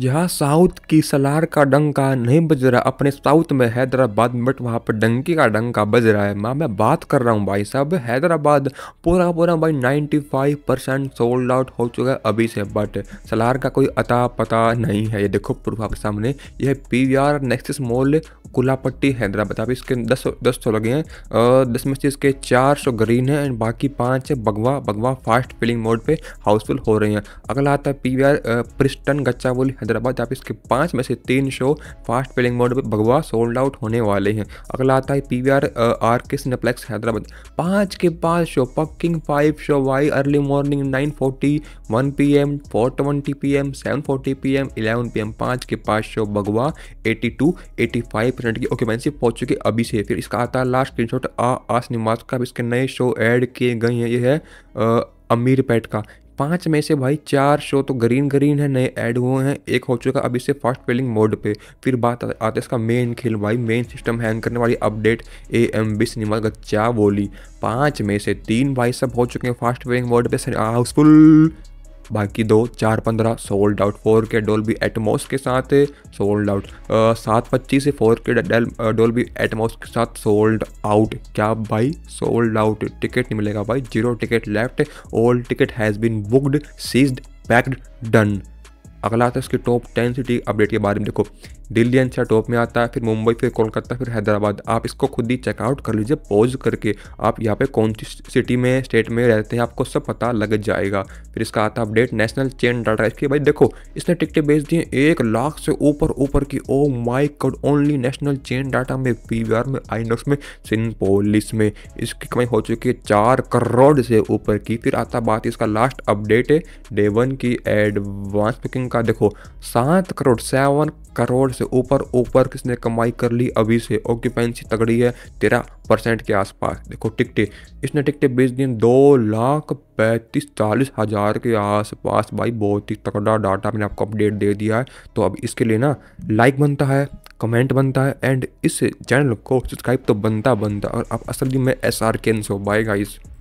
यहाँ साउथ की सलार का डंका नहीं बज रहा अपने साउथ में हैदराबाद में बट वहाँ पर डंकी का डंका बज रहा है माँ मैं बात कर रहा हूँ भाई साहब हैदराबाद पूरा पूरा भाई 95 परसेंट सोल्ड आउट हो चुका है अभी से बट सलार का कोई अता पता नहीं है ये देखो प्रूफ आपके सामने यह P V R Nexus mall Kukatpally Hyderabad आप इसके दस दस सौ तो लगे हैं दस में से इसके चार सौ ग्रीन है एंड बाकी पाँच बगवा बगवा फास्ट फिलिंग मोड पर हाउसफुल हो रहे हैं अगला आता है P V R Preston Gachibowli Hyderabad रैपिड्स इसके पाँच में से तीन शो फास्ट पेलिंग मोड पर भगवा सोल्ड आउट होने वाले हैं अगला आता है P V R R K Cineplex Hyderabad पाँच के पाँच शो पकिंग फाइव शो वाई early morning nine forty one P M four twenty P M seven forty P M eleven P M पाँच के पाँच शो भगवा eighty two eighty five percent की occupancy पहुंच चुकी अभी से फिर इसका आता है लास्ट स्क्रीन शॉट आस निमाज का इसके नए शो ऐड किए गए हैं ये है आ, अमीर पैट का पाँच में से भाई चार शो तो ग्रीन ग्रीन है नए ऐड हुए हैं एक हो चुका अभी से फास्ट पेलिंग मोड पे फिर बात आते इसका मेन खेल भाई मेन सिस्टम हैंग करने वाली update A M B cinema का क्या बोली पाँच में से तीन भाई सब हो चुके हैं फास्ट पेलिंग मोड पे हाउसफुल बाकी दो चार पंद्रह सोल्ड आउट फोर के डोल भी एटमोस के साथ सोल्ड आउट सात पच्चीस फोर के डोल भी एटमोस के साथ सोल्ड आउट क्या भाई सोल्ड आउट टिकट नहीं मिलेगा भाई zero ticket left all ticket has been booked seized packed done अगला आता है इसकी टॉप टेन सिटी अपडेट के बारे में देखो दिल्ली एनसीआर टॉप में आता है फिर मुंबई फिर कोलकाता फिर हैदराबाद आप इसको खुद ही चेकआउट कर लीजिए पॉज करके आप यहाँ पे कौन सी सिटी में स्टेट में रहते हैं आपको सब पता लग जाएगा फिर इसका आता अपडेट नेशनल चेन डाटा इसकी भाई देखो इसने टिकटें बेच दी एक लाख से ऊपर ऊपर की oh my god only national chain data में पी में आइनॉक्स में सिनपोलिस में इसकी कमाई हो चुकी है चार करोड़ से ऊपर की फिर आता बात इसका लास्ट अपडेट है डे वन की एडवांस बुकिंग का देखो सात करोड़ सेवन करोड़ से से ऊपर ऊपर किसने कमाई कर ली अभी से ऑक्यूपेंसी तगड़ी है तेरह परसेंट के आसपास देखो टिकटे इसने टिकटे बेच दिए दो लाख पैंतीस चालीस हज़ार के आसपास भाई बहुत ही तगड़ा डाटा मैंने आपको अपडेट दे दिया है तो अब इसके लिए ना लाइक बनता है कमेंट बनता है एंड इस चैनल को सब्सक्राइब तो बनता बनता और आप असल में एस आर के हो बाय गाइस